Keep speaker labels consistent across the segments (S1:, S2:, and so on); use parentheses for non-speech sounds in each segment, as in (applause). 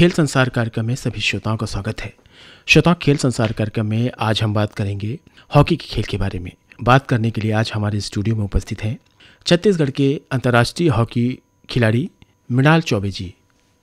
S1: खेल संसार कार्यक्रम में सभी श्रोताओं का स्वागत है श्रोताओं खेल संसार कार्यक्रम में आज हम बात करेंगे हॉकी के खेल के बारे में बात करने के लिए आज हमारे स्टूडियो में उपस्थित हैं छत्तीसगढ़ के अंतर्राष्ट्रीय हॉकी खिलाड़ी मृणाल चौबे जी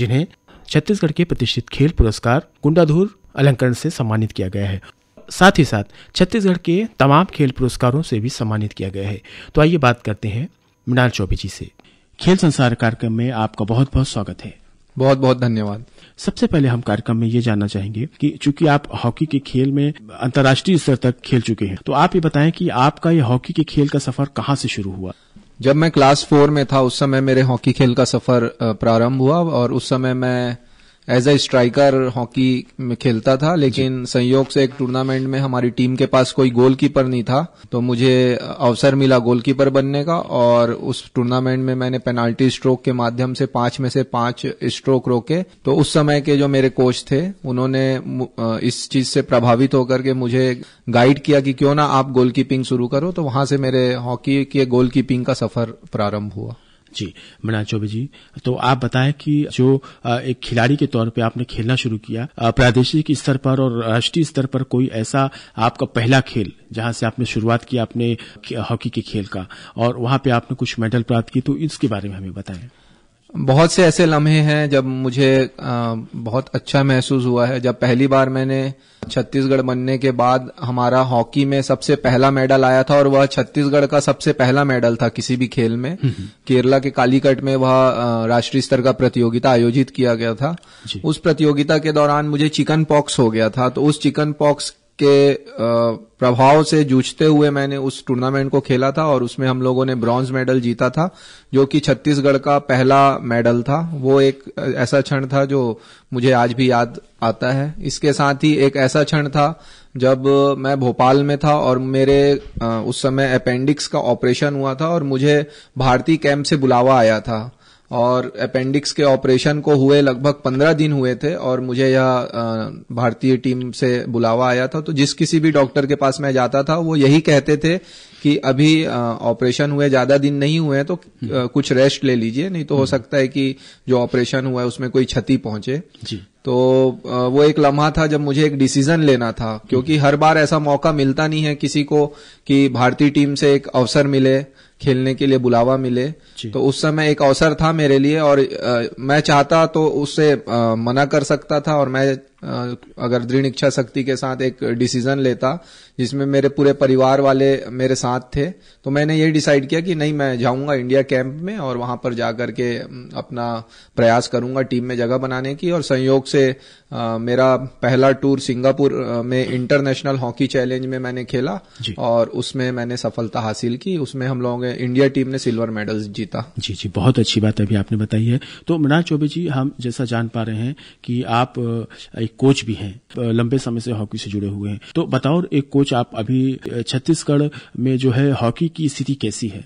S1: जिन्हें छत्तीसगढ़ के प्रतिष्ठित खेल पुरस्कार गुंडाधूर अलंकरण से सम्मानित किया गया है साथ ही साथ छत्तीसगढ़ के तमाम खेल पुरस्कारों से भी सम्मानित किया गया है तो आइए बात करते हैं मृणाल चौबे जी से खेल संसार कार्यक्रम में आपका बहुत बहुत स्वागत है बहुत बहुत धन्यवाद सबसे पहले हम कार्यक्रम में ये जानना चाहेंगे कि चूंकि आप हॉकी के खेल में अंतर्राष्ट्रीय स्तर तक खेल चुके हैं तो आप ये बताएं कि आपका ये हॉकी के खेल का सफर कहाँ से शुरू हुआ जब मैं क्लास फोर में था उस समय मेरे हॉकी
S2: खेल का सफर प्रारंभ हुआ और उस समय मैं एज ए स्ट्राइकर हॉकी में खेलता था लेकिन संयोग से एक टूर्नामेंट में हमारी टीम के पास कोई गोलकीपर नहीं था तो मुझे अवसर मिला गोलकीपर बनने का और उस टूर्नामेंट में मैंने पेनाल्टी स्ट्रोक के माध्यम से पांच में से पांच स्ट्रोक रोके तो उस समय के जो मेरे कोच थे उन्होंने इस चीज से प्रभावित होकर के मुझे गाइड किया कि क्यों ना आप गोलकीपिंग शुरू
S1: करो तो वहां से मेरे हॉकी के गोलकीपिंग का सफर प्रारंभ हुआ जी मृणाल चौबे जी तो आप बताएं कि जो एक खिलाड़ी के तौर पे आपने खेलना शुरू किया प्रादेशिक स्तर पर और राष्ट्रीय स्तर पर कोई ऐसा आपका पहला खेल जहां से आपने शुरुआत की आपने हॉकी के खेल का और वहां पे आपने कुछ मेडल प्राप्त की तो इसके बारे में हमें बताएं
S2: बहुत से ऐसे लम्हे हैं जब मुझे बहुत अच्छा महसूस हुआ है जब पहली बार मैंने छत्तीसगढ़ बनने के बाद हमारा हॉकी में सबसे पहला मेडल आया था और वह छत्तीसगढ़ का सबसे पहला मेडल था किसी भी खेल में हम्म, हम्म। केरला के कालीकट में वह राष्ट्रीय स्तर का प्रतियोगिता आयोजित किया गया था उस प्रतियोगिता के दौरान मुझे चिकन पॉक्स हो गया था तो उस चिकन पॉक्स के प्रभाव से जूझते हुए मैंने उस टूर्नामेंट को खेला था और उसमें हम लोगों ने ब्रॉन्ज मेडल जीता था जो कि छत्तीसगढ़ का पहला मेडल था वो एक ऐसा क्षण था जो मुझे आज भी याद आता है इसके साथ ही एक ऐसा क्षण था जब मैं भोपाल में था और मेरे उस समय अपेंडिक्स का ऑपरेशन हुआ था और मुझे भारतीय कैंप से बुलावा आया था और अपेंडिक्स के ऑपरेशन को हुए लगभग पंद्रह दिन हुए थे और मुझे यह भारतीय टीम से बुलावा आया था तो जिस किसी भी डॉक्टर के पास मैं जाता था वो यही कहते थे कि अभी ऑपरेशन हुए ज्यादा दिन नहीं हुए तो हम्म। कुछ रेस्ट ले लीजिए नहीं तो हो हम्म। सकता है कि जो ऑपरेशन हुआ है उसमें कोई क्षति पहुंचे जी तो वो एक लम्हा था जब मुझे एक डिसीजन लेना था क्योंकि हम्म। हर बार ऐसा मौका मिलता नहीं है किसी को कि भारतीय टीम से एक अवसर मिले खेलने के लिए बुलावा मिले तो उस समय एक अवसर था मेरे लिए और आ, मैं चाहता तो उससे आ, मना कर सकता था और मैं अगर दृढ़ इच्छा शक्ति के साथ एक डिसीजन लेता जिसमें मेरे पूरे परिवार वाले मेरे साथ थे तो मैंने ये डिसाइड किया कि नहीं मैं जाऊंगा इंडिया कैंप में और वहां पर जाकर के अपना प्रयास करूंगा टीम में जगह बनाने की और संयोग से आ, मेरा पहला टूर सिंगापुर में इंटरनेशनल हॉकी चैलेंज में मैंने खेला और उसमें मैंने सफलता हासिल की उसमें हम लोगों ने इंडिया टीम ने सिल्वर मेडल जीता
S1: जी जी बहुत अच्छी बात अभी आपने बताई है तो मृणाल चौबे जी हम जैसा जान पा रहे हैं कि आप एक कोच भी हैं लंबे समय से हॉकी से जुड़े हुए हैं तो बताओ एक कोच आप अभी छत्तीसगढ़ में जो है हॉकी की स्थिति कैसी है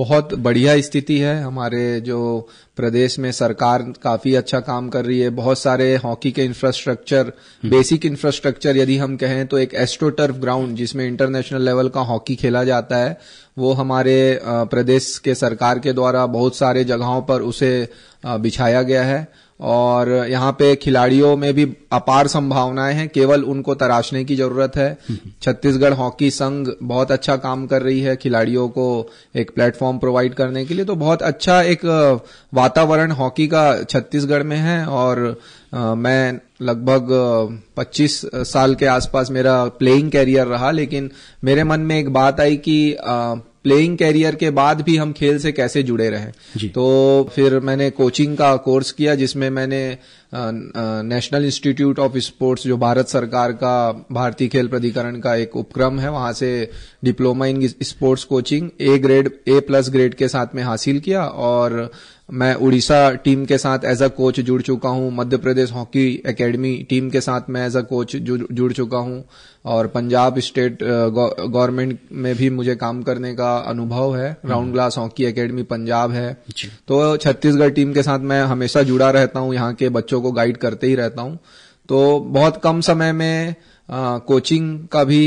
S1: बहुत बढ़िया स्थिति है
S2: हमारे जो प्रदेश में सरकार काफी अच्छा काम कर रही है बहुत सारे हॉकी के इंफ्रास्ट्रक्चर बेसिक इंफ्रास्ट्रक्चर यदि हम कहें तो एक एस्ट्रोटर्फ ग्राउंड जिसमें इंटरनेशनल लेवल का हॉकी खेला जाता है वो हमारे प्रदेश के सरकार के द्वारा बहुत सारे जगहों पर उसे बिछाया गया है और यहाँ पे खिलाड़ियों में भी अपार संभावनाएं हैं केवल उनको तराशने की जरूरत है (laughs) छत्तीसगढ़ हॉकी संघ बहुत अच्छा काम कर रही है खिलाड़ियों को एक प्लेटफॉर्म प्रोवाइड करने के लिए तो बहुत अच्छा एक वातावरण हॉकी का छत्तीसगढ़ में है और आ, मैं लगभग 25 साल के आसपास मेरा प्लेइंग कैरियर रहा लेकिन मेरे मन में एक बात आई कि आ, प्लेइंग कैरियर के बाद भी हम खेल से कैसे जुड़े रहे तो फिर मैंने कोचिंग का कोर्स किया जिसमें मैंने नेशनल इंस्टीट्यूट ऑफ स्पोर्ट्स जो भारत सरकार का भारतीय खेल प्राधिकरण का एक उपक्रम है वहां से diploma in sports coaching A grade A plus grade के साथ में हासिल किया और मैं उड़ीसा टीम के साथ एज अ कोच जुड़ चुका हूं Madhya Pradesh hockey academy team के साथ मैं एज अ कोच जुड़ चुका हूँ और पंजाब स्टेट गवर्नमेंट में भी मुझे काम करने का अनुभव है round glass hockey academy Punjab है तो छत्तीसगढ़ टीम के साथ मैं हमेशा जुड़ा रहता हूँ यहाँ के बच्चों को गाइड करते ही रहता हूँ तो बहुत कम समय में आ, कोचिंग का भी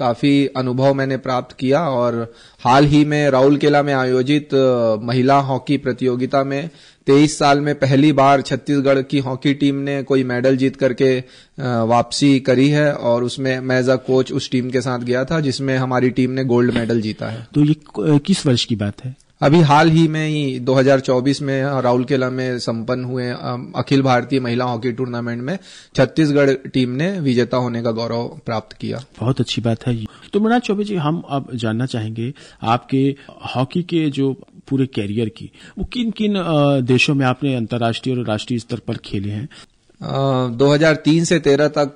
S2: काफी अनुभव मैंने प्राप्त किया और हाल ही में राउल केला में आयोजित महिला हॉकी प्रतियोगिता में तेईस साल में पहली बार छत्तीसगढ़ की हॉकी टीम ने कोई मेडल जीत करके वापसी करी है और उसमें मैं एज अ कोच उस टीम के साथ गया था जिसमें हमारी टीम ने गोल्ड मेडल जीता है
S1: तो ये किस वर्ष की बात है
S2: अभी हाल ही में ही 2024 में राहुल केला में संपन्न हुए अखिल भारतीय महिला हॉकी टूर्नामेंट में छत्तीसगढ़
S1: टीम ने विजेता होने का गौरव प्राप्त किया बहुत अच्छी बात है तो मृणाल चौबे जी हम अब जानना चाहेंगे आपके हॉकी के जो पूरे कैरियर की वो किन किन देशों में आपने अंतर्राष्ट्रीय और राष्ट्रीय स्तर पर खेले हैं 2003
S2: से 13 तक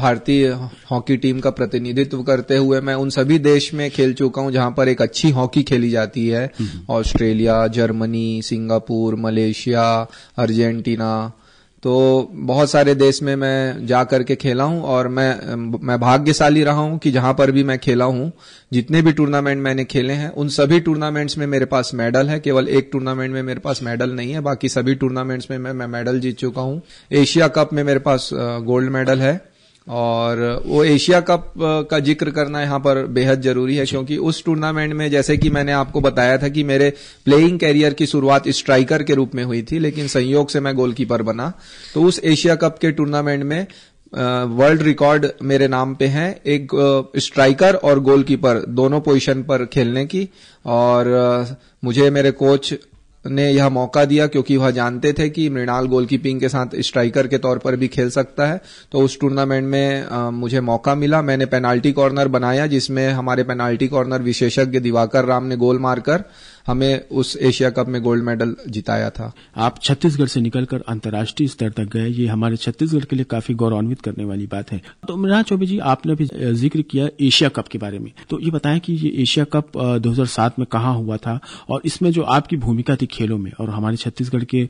S2: भारतीय हॉकी टीम का प्रतिनिधित्व करते हुए मैं उन सभी देश में खेल चुका हूं जहां पर एक अच्छी हॉकी खेली जाती है हम्म। Australia Germany Singapore Malaysia Argentina तो बहुत सारे देश में मैं जा करके खेला हूं और मैं मैं भाग्यशाली रहा हूं कि जहां पर भी मैं खेला हूं जितने भी टूर्नामेंट मैंने खेले हैं उन सभी टूर्नामेंट्स में मेरे पास मेडल है केवल एक टूर्नामेंट में मेरे पास मेडल नहीं है बाकी सभी टूर्नामेंट्स में मैं, मैं मेडल जीत चुका हूं एशिया कप में मेरे पास गोल्ड मेडल है और वो एशिया कप का जिक्र करना यहाँ पर बेहद जरूरी है क्योंकि उस टूर्नामेंट में जैसे कि मैंने आपको बताया था कि मेरे प्लेइंग कैरियर की शुरुआत स्ट्राइकर के रूप में हुई थी लेकिन संयोग से मैं गोलकीपर बना तो उस एशिया कप के टूर्नामेंट में वर्ल्ड रिकॉर्ड मेरे नाम पे है एक स्ट्राइकर और गोलकीपर दोनों पोजीशन पर खेलने की और मुझे मेरे कोच ने यह मौका दिया क्योंकि वह जानते थे कि मृणाल गोलकीपिंग के साथ स्ट्राइकर के तौर पर भी खेल सकता है तो उस टूर्नामेंट में आ, मुझे मौका मिला मैंने पेनाल्टी कॉर्नर बनाया जिसमें हमारे पेनाल्टी कॉर्नर विशेषज्ञ दिवाकर राम ने गोल मारकर हमें उस एशिया कप में गोल्ड मेडल
S1: जिताया था आप छत्तीसगढ़ से निकलकर अंतर्राष्ट्रीय स्तर तक गए ये हमारे छत्तीसगढ़ के लिए काफी गौरवान्वित करने वाली बात है तो मिराज चौबे जी आपने भी जिक्र किया एशिया कप के बारे में तो ये बताएं कि ये एशिया कप 2007 में कहा हुआ था और इसमें जो आपकी भूमिका थी खेलों में और हमारे छत्तीसगढ़ के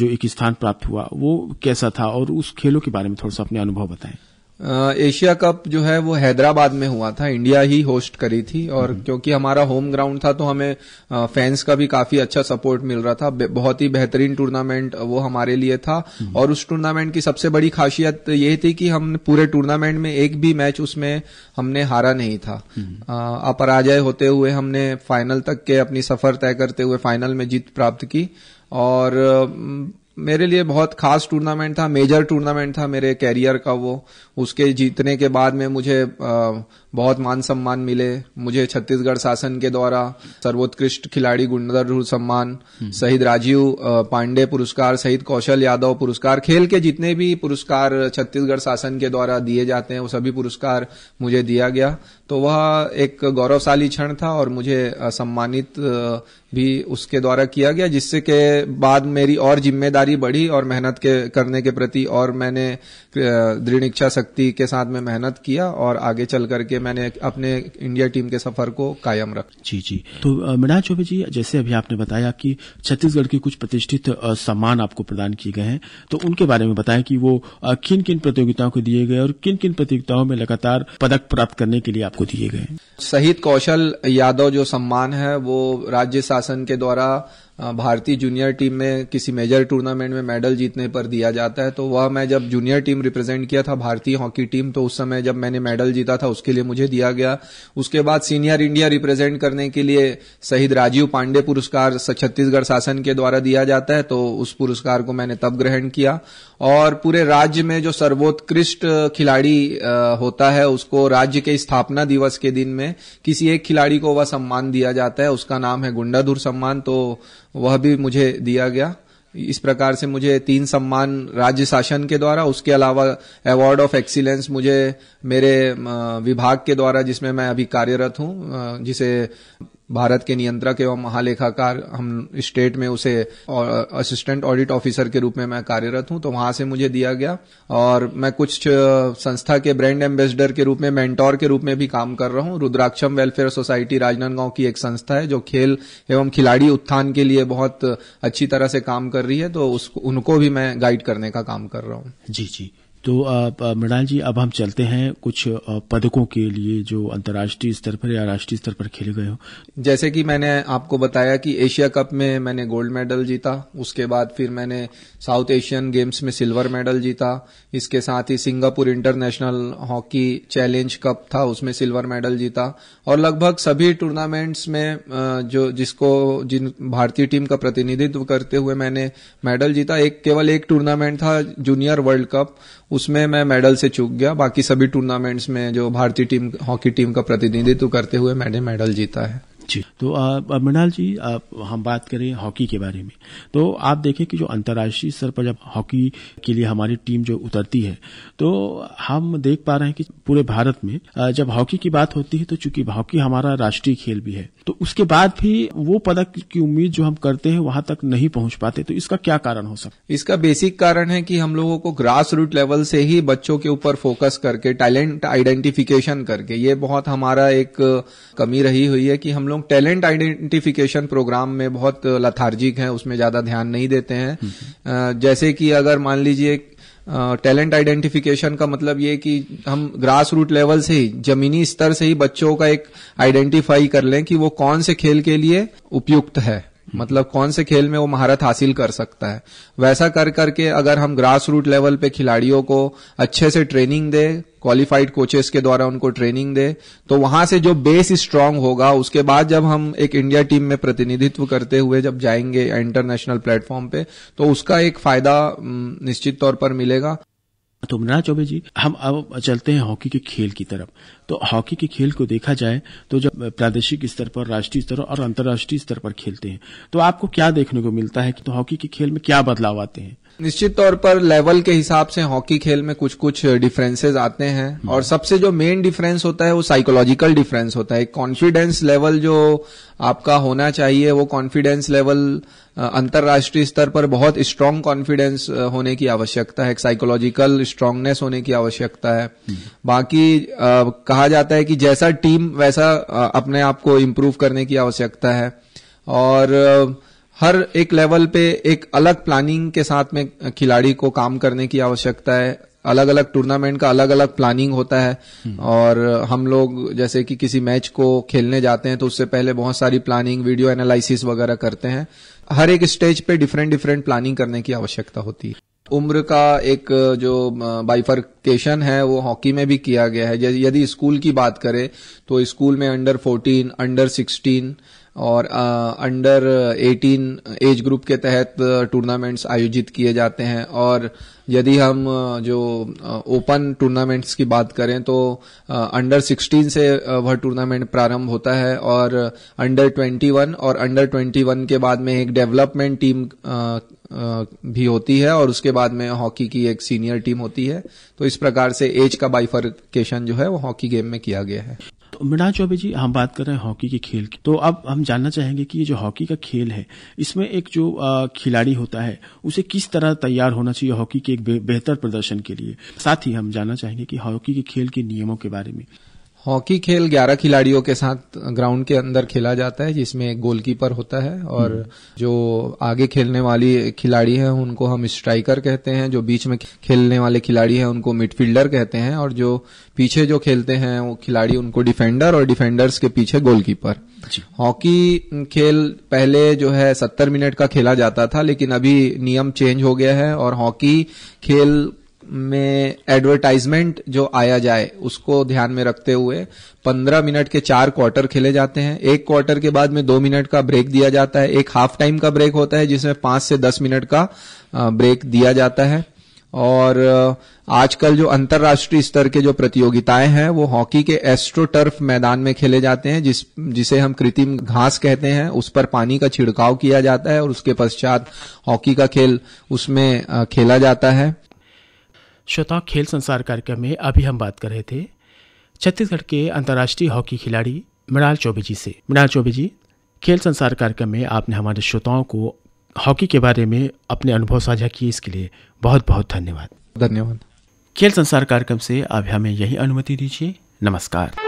S1: जो एक स्थान प्राप्त हुआ वो कैसा था और उस खेलों के बारे में थोड़ा सा अपने अनुभव बताएं
S2: एशिया कप जो है वो हैदराबाद में हुआ था इंडिया ही होस्ट करी थी और हम्म। क्योंकि हमारा होम ग्राउंड था तो हमें फैंस का भी काफी अच्छा सपोर्ट मिल रहा था बहुत ही बेहतरीन टूर्नामेंट वो हमारे लिए था हम्म। और उस टूर्नामेंट की सबसे बड़ी खासियत ये थी कि हम पूरे टूर्नामेंट में एक भी मैच उसमें हमने हारा नहीं था हम्म। अपराजय होते हुए हमने फाइनल तक के अपनी सफर तय करते हुए फाइनल में जीत प्राप्त की और मेरे लिए बहुत खास टूर्नामेंट था मेजर टूर्नामेंट था मेरे कैरियर का वो उसके जीतने के बाद में मुझे बहुत मान सम्मान मिले मुझे छत्तीसगढ़ शासन के द्वारा सर्वोत्कृष्ट खिलाड़ी गुंडर सम्मान हम्म। शहीद राजीव पांडे पुरस्कार शहीद कौशल यादव पुरस्कार खेल के जितने भी पुरस्कार छत्तीसगढ़ शासन के द्वारा दिए जाते हैं वो सभी पुरस्कार मुझे दिया गया तो वह एक गौरवशाली क्षण था और मुझे सम्मानित भी उसके द्वारा किया गया जिससे के बाद मेरी और जिम्मेदारी बढ़ी और मेहनत के करने के प्रति और मैंने दृढ़ इच्छा शक्ति के साथ में मेहनत किया और आगे चल करके मैंने अपने इंडिया टीम
S1: के सफर को कायम रखा जी जी तो मृणाल चौबे जी जैसे अभी आपने बताया कि छत्तीसगढ़ के कुछ प्रतिष्ठित सम्मान आपको प्रदान किए गए हैं तो उनके बारे में बताया कि वो किन किन प्रतियोगिताओं को दिए गए और किन किन प्रतियोगिताओं में लगातार पदक प्राप्त करने के लिए आपको दिए गए
S2: शहीद कौशल यादव जो सम्मान है वो राज्य शासन शासन के द्वारा भारतीय जूनियर टीम में किसी मेजर टूर्नामेंट में मेडल जीतने पर दिया जाता है तो वह मैं जब जूनियर टीम रिप्रेजेंट किया था भारतीय हॉकी टीम तो उस समय जब मैंने मेडल जीता था उसके लिए मुझे दिया गया उसके बाद सीनियर इंडिया रिप्रेजेंट करने के लिए शहीद राजीव पांडे पुरस्कार छत्तीसगढ़ शासन के द्वारा दिया जाता है तो उस पुरस्कार को मैंने तब ग्रहण किया और पूरे राज्य में जो सर्वोत्कृष्ट खिलाड़ी होता है उसको राज्य के स्थापना दिवस के दिन में किसी एक खिलाड़ी को वह सम्मान दिया जाता है उसका नाम है गुंडाधुर सम्मान तो वह भी मुझे दिया गया इस प्रकार से मुझे तीन सम्मान राज्य शासन के द्वारा उसके अलावा अवार्ड ऑफ एक्सीलेंस मुझे मेरे विभाग के द्वारा जिसमें मैं अभी कार्यरत हूं जिसे भारत के नियंत्रक एवं महालेखाकार हम स्टेट में उसे असिस्टेंट ऑडिट ऑफिसर के रूप में मैं कार्यरत हूं तो वहां से मुझे दिया गया और मैं कुछ संस्था के ब्रांड एम्बेसडर के रूप में मेंटोर के रूप में भी काम कर रहा हूं रुद्राक्षम वेलफेयर सोसाइटी राजनांदगांव की एक संस्था है जो खेल एवं खिलाड़ी उत्थान के लिए बहुत अच्छी तरह से काम कर रही है तो उनको भी मैं गाइड करने का काम कर रहा हूँ
S1: जी जी तो मृणाल जी अब हम चलते हैं कुछ पदकों के लिए जो अंतर्राष्ट्रीय स्तर पर या राष्ट्रीय स्तर पर खेले गए हो
S2: जैसे कि मैंने आपको बताया कि एशिया कप में मैंने गोल्ड मेडल जीता उसके बाद फिर मैंने साउथ एशियन गेम्स में सिल्वर मेडल जीता इसके साथ ही Singapore international hockey challenge cup था उसमें सिल्वर मेडल जीता और लगभग सभी टूर्नामेंट्स में जो जिसको जिन भारतीय टीम का प्रतिनिधित्व करते हुए मैंने मेडल जीता एक केवल एक टूर्नामेंट था जूनियर वर्ल्ड कप उसमें मैं मेडल से चूक गया बाकी सभी टूर्नामेंट्स में जो भारतीय टीम हॉकी टीम का प्रतिनिधित्व करते हुए
S1: मैंने मेडल जीता है जी तो मृणाल जी आप हम बात करें हॉकी के बारे में तो आप देखें कि जो अंतर्राष्ट्रीय स्तर पर जब हॉकी के लिए हमारी टीम जो उतरती है तो हम देख पा रहे हैं कि पूरे भारत में जब हॉकी की बात होती है तो चूंकि हॉकी हमारा राष्ट्रीय खेल भी है तो उसके बाद भी वो पदक की उम्मीद जो हम करते हैं वहां तक नहीं पहुंच पाते तो इसका क्या कारण हो सकता
S2: इसका बेसिक कारण है कि हम लोगों को ग्रास रूट लेवल से ही बच्चों के ऊपर फोकस करके टैलेंट आइडेंटिफिकेशन करके ये बहुत हमारा एक कमी रही हुई है कि हम लोग लोग टैलेंट आइडेंटिफिकेशन प्रोग्राम में बहुत लथार्जिक हैं उसमें ज्यादा ध्यान नहीं देते हैं हम्म, हम्म। जैसे कि अगर मान लीजिए टैलेंट आइडेंटिफिकेशन का मतलब ये कि हम ग्रास रूट लेवल से ही जमीनी स्तर से ही बच्चों का एक आइडेंटिफाई कर लें कि वो कौन से खेल के लिए उपयुक्त है हम्म। मतलब कौन से खेल में वो महारत हासिल कर सकता है वैसा कर करके अगर हम ग्रास रूट लेवल पे खिलाड़ियों को अच्छे से ट्रेनिंग दें क्वालिफाइड कोचेस के द्वारा उनको ट्रेनिंग दे तो वहां से जो बेस स्ट्रांग होगा उसके बाद जब हम एक इंडिया टीम में प्रतिनिधित्व करते हुए जब जाएंगे इंटरनेशनल
S1: प्लेटफॉर्म पे तो उसका एक फायदा निश्चित तौर पर मिलेगा तो मृणाल चौबे जी हम अब चलते हैं हॉकी के खेल की तरफ तो हॉकी के खेल को देखा जाए तो जब प्रादेशिक स्तर पर राष्ट्रीय स्तर और अंतर्राष्ट्रीय स्तर पर खेलते हैं तो आपको क्या देखने को मिलता है कि तो हॉकी के खेल में क्या बदलाव आते हैं निश्चित तौर पर लेवल के हिसाब से हॉकी खेल में कुछ
S2: कुछ डिफरेंसेस आते हैं हम्म। और सबसे जो मेन डिफरेंस होता है वो साइकोलॉजिकल डिफरेंस होता है कॉन्फिडेंस लेवल जो आपका होना चाहिए वो कॉन्फिडेंस लेवल अंतर्राष्ट्रीय स्तर पर बहुत स्ट्रांग कॉन्फिडेंस होने की आवश्यकता है एक साइकोलॉजिकल स्ट्रांगनेस होने की आवश्यकता है हम्म। बाकी आ, कहा जाता है कि जैसा टीम वैसा आ, अपने आप को इम्प्रूव करने की आवश्यकता है और आ, हर एक लेवल पे एक अलग प्लानिंग के साथ में खिलाड़ी को काम करने की आवश्यकता है अलग अलग टूर्नामेंट का अलग अलग प्लानिंग होता है हम्म। और हम लोग जैसे कि किसी मैच को खेलने जाते हैं तो उससे पहले बहुत सारी प्लानिंग वीडियो एनालिसिस वगैरह करते हैं हर एक स्टेज पे डिफरेंट डिफरेंट प्लानिंग करने की आवश्यकता होती है उम्र का एक जो बाइफर्केशन है वो हॉकी में भी किया गया है यदि स्कूल की बात करें तो स्कूल में अंडर 14, अंडर 16 और अंडर 18 एज ग्रुप के तहत टूर्नामेंट्स आयोजित किए जाते हैं और यदि हम जो ओपन टूर्नामेंट्स की बात करें तो अंडर 16 से वह टूर्नामेंट प्रारंभ होता है और अंडर 21 और अंडर 21 के बाद में एक डेवलपमेंट टीम भी होती है और उसके बाद में हॉकी की एक सीनियर टीम होती है तो इस प्रकार से एज का बाइफर्केशन जो है वो हॉकी गेम में किया गया है
S1: तो मृणा चौबे जी हम बात कर रहे हैं हॉकी के खेल की तो अब हम जानना चाहेंगे कि ये जो हॉकी का खेल है इसमें एक जो खिलाड़ी होता है उसे किस तरह तैयार होना चाहिए हॉकी के एक बेहतर प्रदर्शन के लिए साथ ही हम जानना चाहेंगे कि हॉकी के खेल के नियमों के बारे में हॉकी खेल 11 खिलाड़ियों के
S2: साथ ग्राउंड के अंदर खेला जाता है जिसमें एक गोलकीपर होता है और हम्म। जो आगे खेलने वाली खिलाड़ी हैं उनको हम स्ट्राइकर कहते हैं जो बीच में खेलने वाले खिलाड़ी हैं उनको मिडफील्डर कहते हैं और जो पीछे जो खेलते हैं वो खिलाड़ी उनको डिफेंडर और डिफेंडर्स के पीछे गोलकीपर हॉकी खेल पहले जो है सत्तर मिनट का खेला जाता था लेकिन अभी नियम चेंज हो गया है और हॉकी खेल में एडवर्टाइजमेंट जो आया जाए उसको ध्यान में रखते हुए पंद्रह मिनट के चार क्वार्टर खेले जाते हैं एक क्वार्टर के बाद में दो मिनट का ब्रेक दिया जाता है एक हाफ टाइम का ब्रेक होता है जिसमें पांच से दस मिनट का ब्रेक दिया जाता है और आजकल जो अंतर्राष्ट्रीय स्तर के जो प्रतियोगिताएं हैं वो हॉकी के एस्ट्रोटर्फ मैदान में खेले जाते हैं जिस जिसे हम कृत्रिम घास कहते हैं उस पर पानी का छिड़काव किया जाता है और उसके पश्चात हॉकी का खेल उसमें खेला जाता है
S1: श्रोताओं खेल संसार कार्यक्रम में अभी हम बात कर रहे थे छत्तीसगढ़ के अंतर्राष्ट्रीय हॉकी खिलाड़ी मृणाल चौबे जी से मृणाल चौबे जी खेल संसार कार्यक्रम में आपने हमारे श्रोताओं को हॉकी के बारे में अपने अनुभव साझा किए इसके लिए बहुत बहुत धन्यवाद धन्यवाद खेल संसार कार्यक्रम से अभी हमें यही अनुमति दीजिए नमस्कार